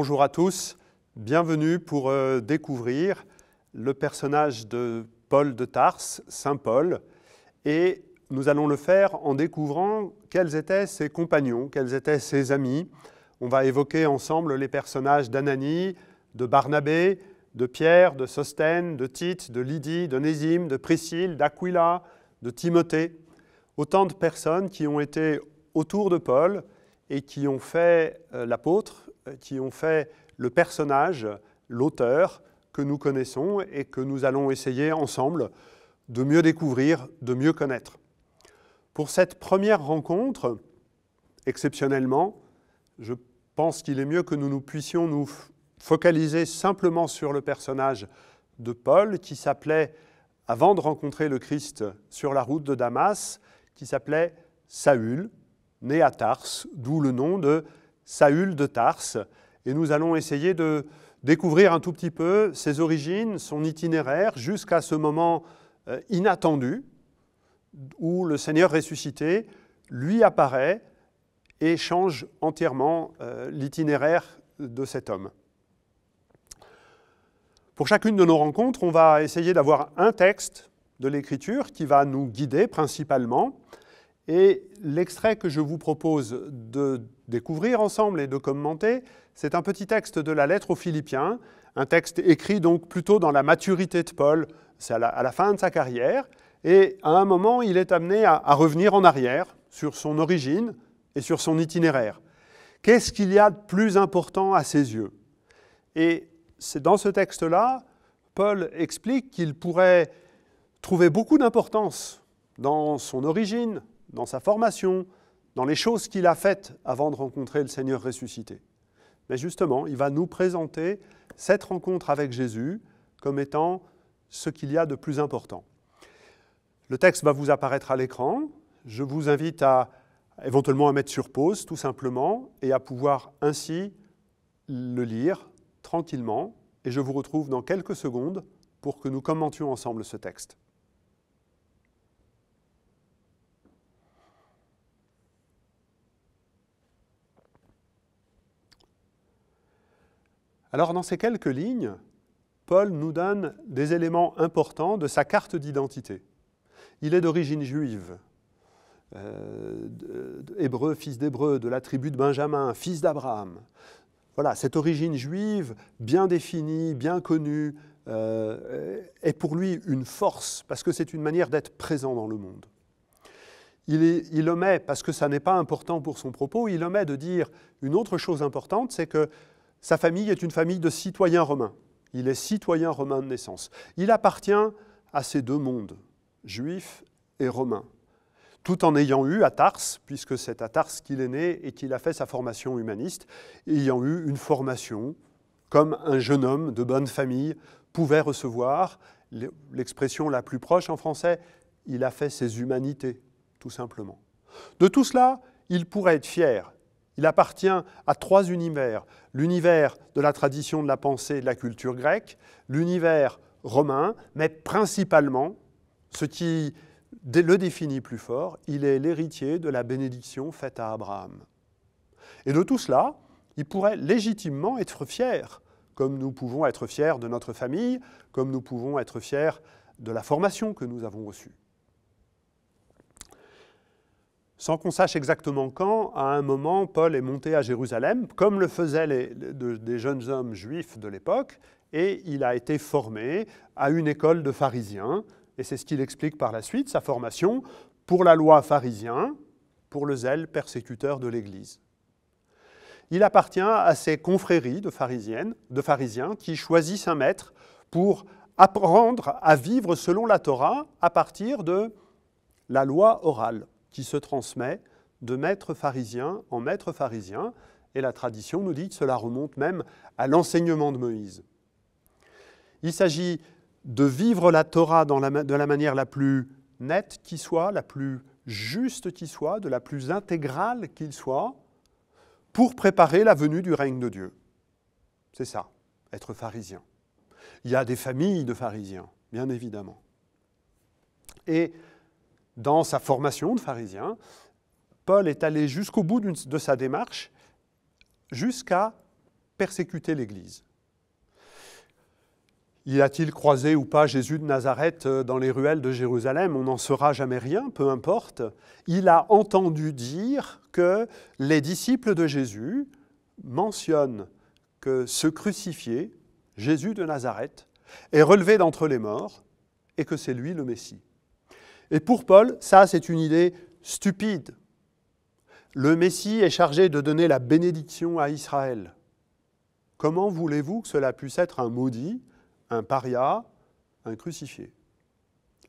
Bonjour à tous, bienvenue pour euh, découvrir le personnage de Paul de Tarse, Saint Paul, et nous allons le faire en découvrant quels étaient ses compagnons, quels étaient ses amis. On va évoquer ensemble les personnages d'Ananie, de Barnabé, de Pierre, de Sostène, de Tite, de Lydie, de Nésime, de Priscille, d'Aquila, de Timothée. Autant de personnes qui ont été autour de Paul et qui ont fait euh, l'apôtre euh, qui ont fait le personnage, l'auteur que nous connaissons et que nous allons essayer ensemble de mieux découvrir, de mieux connaître. Pour cette première rencontre, exceptionnellement, je pense qu'il est mieux que nous, nous puissions nous focaliser simplement sur le personnage de Paul qui s'appelait, avant de rencontrer le Christ sur la route de Damas, qui s'appelait Saül, né à Tars, d'où le nom de Saül de Tarse. Et nous allons essayer de découvrir un tout petit peu ses origines, son itinéraire, jusqu'à ce moment euh, inattendu où le Seigneur ressuscité lui apparaît et change entièrement euh, l'itinéraire de cet homme. Pour chacune de nos rencontres, on va essayer d'avoir un texte de l'Écriture qui va nous guider principalement, et l'extrait que je vous propose de découvrir ensemble et de commenter, c'est un petit texte de la lettre aux Philippiens, un texte écrit donc plutôt dans la maturité de Paul, c'est à, la, fin de sa carrière, et à un moment, il est amené à revenir en arrière sur son origine et sur son itinéraire. Qu'est-ce qu'il y a de plus important à ses yeux Et c'est dans ce texte-là, Paul explique qu'il pourrait trouver beaucoup d'importance dans son origine, dans sa formation, dans les choses qu'il a faites avant de rencontrer le Seigneur ressuscité. Mais justement, il va nous présenter cette rencontre avec Jésus comme étant ce qu'il y a de plus important. Le texte va vous apparaître à l'écran. Je vous invite à éventuellement à mettre sur pause tout simplement et à pouvoir ainsi le lire tranquillement. Et je vous retrouve dans quelques secondes pour que nous commentions ensemble ce texte. Alors dans ces quelques lignes, Paul nous donne des éléments importants de sa carte d'identité. Il est d'origine juive, euh, hébreu, fils d'hébreu, de la tribu de Benjamin, fils d'Abraham. Voilà, cette origine juive, bien définie, bien connue, euh, est pour lui une force, parce que c'est une manière d'être présent dans le monde. Il, il omet, parce que ça n'est pas important pour son propos, il omet de dire une autre chose importante, c'est que sa famille est une famille de citoyens romains. Il est citoyen romain de naissance. Il appartient à ces deux mondes, juif et romain, tout en ayant eu à Tarse, puisque c'est à Tarse qu'il est né et qu'il a fait sa formation humaniste, ayant eu une formation comme un jeune homme de bonne famille pouvait recevoir. L'expression la plus proche en français, il a fait ses humanités, tout simplement. De tout cela, il pourrait être fier, il appartient à trois univers, l'univers de la tradition de la pensée et de la culture grecque, l'univers romain, mais principalement, ce qui le définit plus fort, il est l'héritier de la bénédiction faite à Abraham. Et de tout cela, il pourrait légitimement être fier, comme nous pouvons être fiers de notre famille, comme nous pouvons être fiers de la formation que nous avons reçue sans qu'on sache exactement quand, à un moment, Paul est monté à Jérusalem, comme le faisaient des jeunes hommes juifs de l'époque, et il a été formé à une école de pharisiens, et c'est ce qu'il explique par la suite, sa formation pour la loi pharisien, pour le zèle persécuteur de l'Église. Il appartient à ces confréries de, de pharisiens qui choisissent un maître pour apprendre à vivre selon la Torah à partir de la loi orale qui se transmet de maître pharisien en maître pharisien, et la tradition nous dit que cela remonte même à l'enseignement de Moïse. Il s'agit de vivre la Torah de la manière la plus nette qui soit, la plus juste qui soit, de la plus intégrale qu'il soit, pour préparer la venue du règne de Dieu. C'est ça, être pharisien. Il y a des familles de pharisiens, bien évidemment. Et dans sa formation de pharisien, Paul est allé jusqu'au bout de sa démarche, jusqu'à persécuter l'Église. Il a-t-il croisé ou pas Jésus de Nazareth euh, dans les ruelles de Jérusalem On n'en saura jamais rien, peu importe. Il a entendu dire que les disciples de Jésus mentionnent que ce crucifié, Jésus de Nazareth, est relevé d'entre les morts et que c'est lui le Messie. Et pour Paul, ça c'est une idée stupide. Le Messie est chargé de donner la bénédiction à Israël. Comment voulez-vous que cela puisse être un maudit, un paria, un crucifié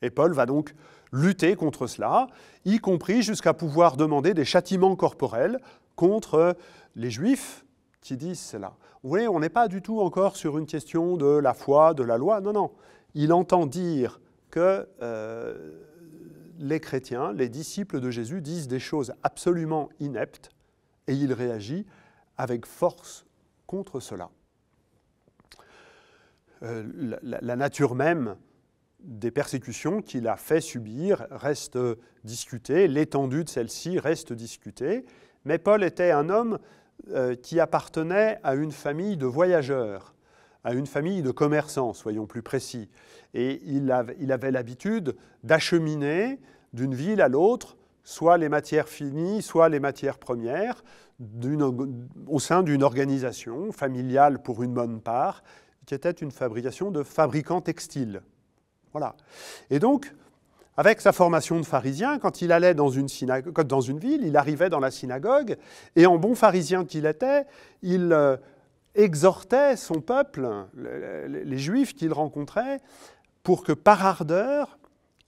Et Paul va donc lutter contre cela, y compris jusqu'à pouvoir demander des châtiments corporels contre les Juifs qui disent cela. Vous voyez, on n'est pas du tout encore sur une question de la foi, de la loi, non, non. Il entend dire que... Euh, les chrétiens, les disciples de Jésus disent des choses absolument ineptes et il réagit avec force contre cela. Euh, la, nature même des persécutions qu'il a fait subir reste discutée, l'étendue de celle-ci reste discutée, mais Paul était un homme euh, qui appartenait à une famille de voyageurs à une famille de commerçants, soyons plus précis. Et il, avait l'habitude d'acheminer d'une ville à l'autre soit les matières finies, soit les matières premières, au sein d'une organisation familiale pour une bonne part, qui était une fabrication de fabricants textiles. Voilà. Et donc, avec sa formation de pharisien, quand il allait dans une, dans une ville, il arrivait dans la synagogue, et en bon pharisien qu'il était, il euh, exhortait son peuple, les Juifs qu'il rencontrait, pour que par ardeur,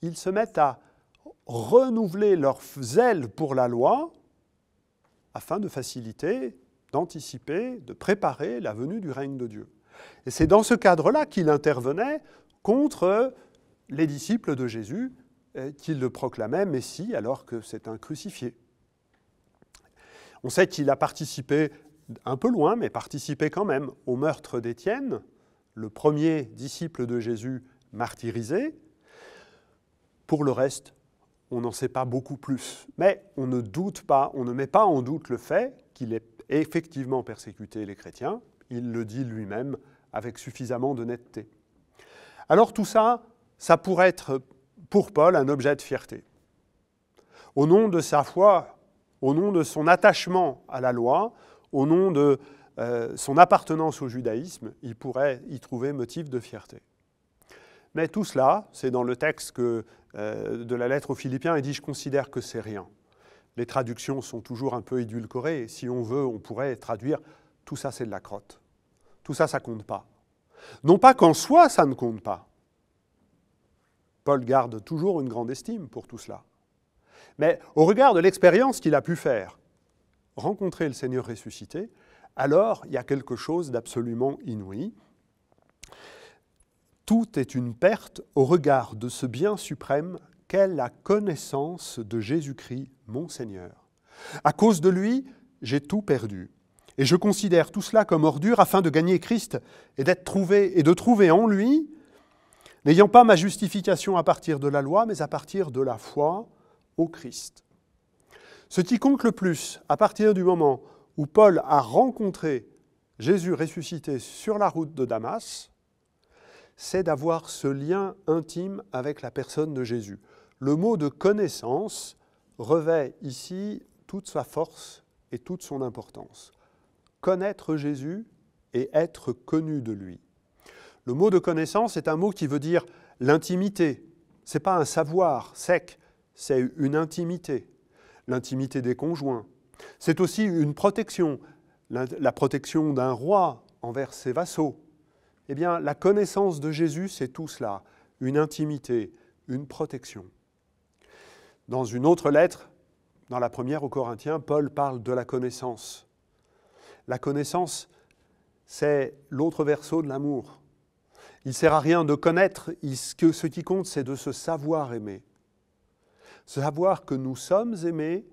ils se mettent à renouveler leur zèle pour la loi, afin de faciliter, d'anticiper, de préparer la venue du règne de Dieu. Et c'est dans ce cadre-là qu'il intervenait contre les disciples de Jésus euh, qu'il le proclamait Messie alors que c'est un crucifié. On sait qu'il a participé un peu loin, mais participer quand même au meurtre d'Étienne, le premier disciple de Jésus martyrisé. Pour le reste, on n'en sait pas beaucoup plus. Mais on ne doute pas, on ne met pas en doute le fait qu'il ait effectivement persécuté les chrétiens. Il le dit lui-même avec suffisamment de netteté. Alors tout ça, ça pourrait être pour Paul un objet de fierté. Au nom de sa foi, au nom de son attachement à la loi, au nom de euh, son appartenance au judaïsme, il pourrait y trouver motif de fierté. Mais tout cela, c'est dans le texte euh, de la lettre aux Philippiens, il dit Je considère que c'est rien. Les traductions sont toujours un peu édulcorées. Si on veut, on pourrait traduire Tout ça, c'est de la crotte. Tout ça, ça compte pas. Non pas qu'en soi, ça ne compte pas. Paul garde toujours une grande estime pour tout cela. Mais au regard de l'expérience qu'il a pu faire, rencontrer le Seigneur ressuscité, alors il y a quelque chose d'absolument inouï. Tout est une perte au regard de ce bien suprême qu'est la connaissance de Jésus-Christ, mon Seigneur. À cause de lui, j'ai tout perdu. Et je considère tout cela comme ordure afin de gagner Christ et d'être trouvé et de trouver en lui, n'ayant pas ma justification à partir de la loi, mais à partir de la foi au Christ. Ce qui compte le plus, à partir du moment où Paul a rencontré Jésus ressuscité sur la route de Damas, c'est d'avoir ce lien intime avec la personne de Jésus. Le mot de connaissance revêt ici toute sa force et toute son importance. Connaître Jésus et être connu de lui. Le mot de connaissance est un mot qui veut dire l'intimité. Ce n'est pas un savoir sec, c'est une intimité l'intimité des conjoints. C'est aussi une protection, la protection d'un roi envers ses vassaux. Eh bien, la connaissance de Jésus, c'est tout cela, une intimité, une protection. Dans une autre lettre, dans la première aux Corinthiens, Paul parle de la connaissance. La connaissance, c'est l'autre verso de l'amour. Il ne sert à rien de connaître, ce qui compte, c'est de se savoir aimer. Savoir que nous sommes aimés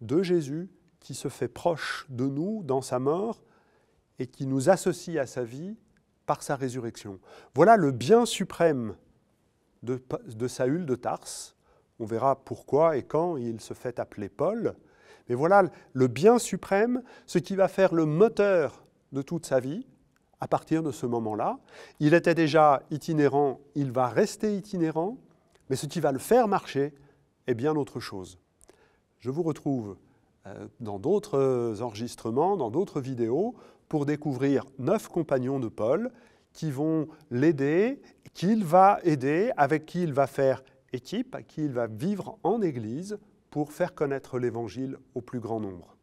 de Jésus qui se fait proche de nous dans sa mort et qui nous associe à sa vie par sa résurrection. Voilà le bien suprême de, Saül de Tarse. On verra pourquoi et quand il se fait appeler Paul. Mais voilà le bien suprême, ce qui va faire le moteur de toute sa vie à partir de ce moment-là. Il était déjà itinérant, il va rester itinérant, mais ce qui va le faire marcher, et bien autre chose. Je vous retrouve euh, dans d'autres euh, enregistrements, dans d'autres vidéos, pour découvrir neuf compagnons de Paul qui vont l'aider, qu'il va aider, avec qui il va faire équipe, à qui il va vivre en Église pour faire connaître l'Évangile au plus grand nombre.